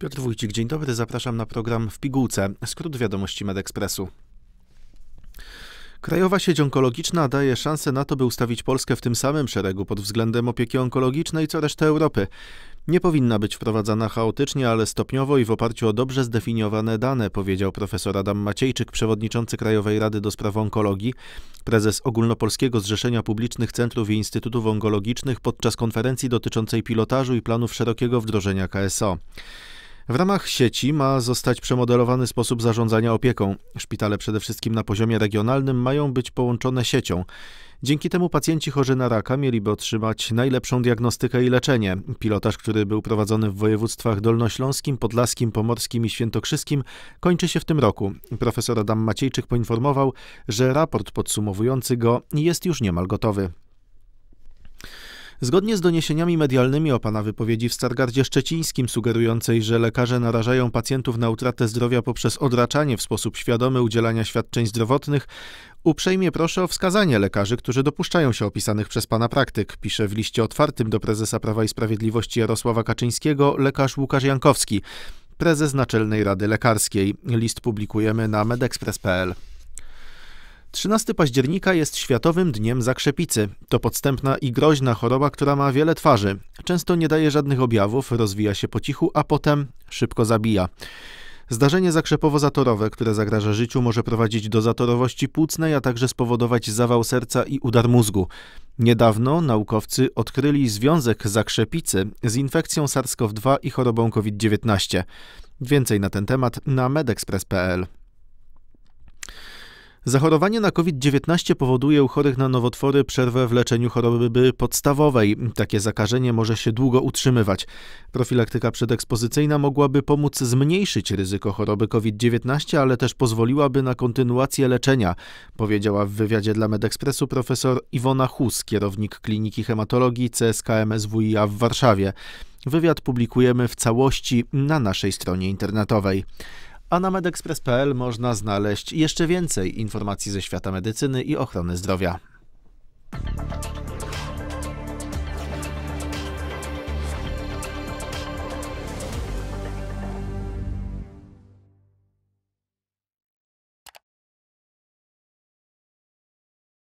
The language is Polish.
Piotr Wójcik, dzień dobry, zapraszam na program W Pigułce, skrót wiadomości Medexpresu. Krajowa sieć onkologiczna daje szansę na to, by ustawić Polskę w tym samym szeregu pod względem opieki onkologicznej co resztę Europy. Nie powinna być wprowadzana chaotycznie, ale stopniowo i w oparciu o dobrze zdefiniowane dane, powiedział profesor Adam Maciejczyk, przewodniczący Krajowej Rady do Spraw Onkologii, prezes Ogólnopolskiego Zrzeszenia Publicznych Centrów i Instytutów Onkologicznych podczas konferencji dotyczącej pilotażu i planów szerokiego wdrożenia KSO. W ramach sieci ma zostać przemodelowany sposób zarządzania opieką. Szpitale przede wszystkim na poziomie regionalnym mają być połączone siecią. Dzięki temu pacjenci chorzy na raka mieliby otrzymać najlepszą diagnostykę i leczenie. Pilotaż, który był prowadzony w województwach dolnośląskim, podlaskim, pomorskim i świętokrzyskim, kończy się w tym roku. Profesor Adam Maciejczyk poinformował, że raport podsumowujący go jest już niemal gotowy. Zgodnie z doniesieniami medialnymi o pana wypowiedzi w Stargardzie Szczecińskim, sugerującej, że lekarze narażają pacjentów na utratę zdrowia poprzez odraczanie w sposób świadomy udzielania świadczeń zdrowotnych, uprzejmie proszę o wskazanie lekarzy, którzy dopuszczają się opisanych przez pana praktyk, pisze w liście otwartym do prezesa Prawa i Sprawiedliwości Jarosława Kaczyńskiego lekarz Łukasz Jankowski prezes Naczelnej Rady Lekarskiej. List publikujemy na medexpress.pl. 13 października jest Światowym Dniem Zakrzepicy. To podstępna i groźna choroba, która ma wiele twarzy. Często nie daje żadnych objawów, rozwija się po cichu, a potem szybko zabija. Zdarzenie zakrzepowo-zatorowe, które zagraża życiu, może prowadzić do zatorowości płucnej, a także spowodować zawał serca i udar mózgu. Niedawno naukowcy odkryli związek zakrzepicy z infekcją SARS-CoV-2 i chorobą COVID-19. Więcej na ten temat na medexpress.pl. Zachorowanie na COVID-19 powoduje u chorych na nowotwory przerwę w leczeniu choroby podstawowej. Takie zakażenie może się długo utrzymywać. Profilaktyka przedekspozycyjna mogłaby pomóc zmniejszyć ryzyko choroby COVID-19, ale też pozwoliłaby na kontynuację leczenia, powiedziała w wywiadzie dla MedExpressu profesor Iwona Hus, kierownik Kliniki Hematologii CSKMSWiA w Warszawie. Wywiad publikujemy w całości na naszej stronie internetowej a na medexpress.pl można znaleźć jeszcze więcej informacji ze świata medycyny i ochrony zdrowia.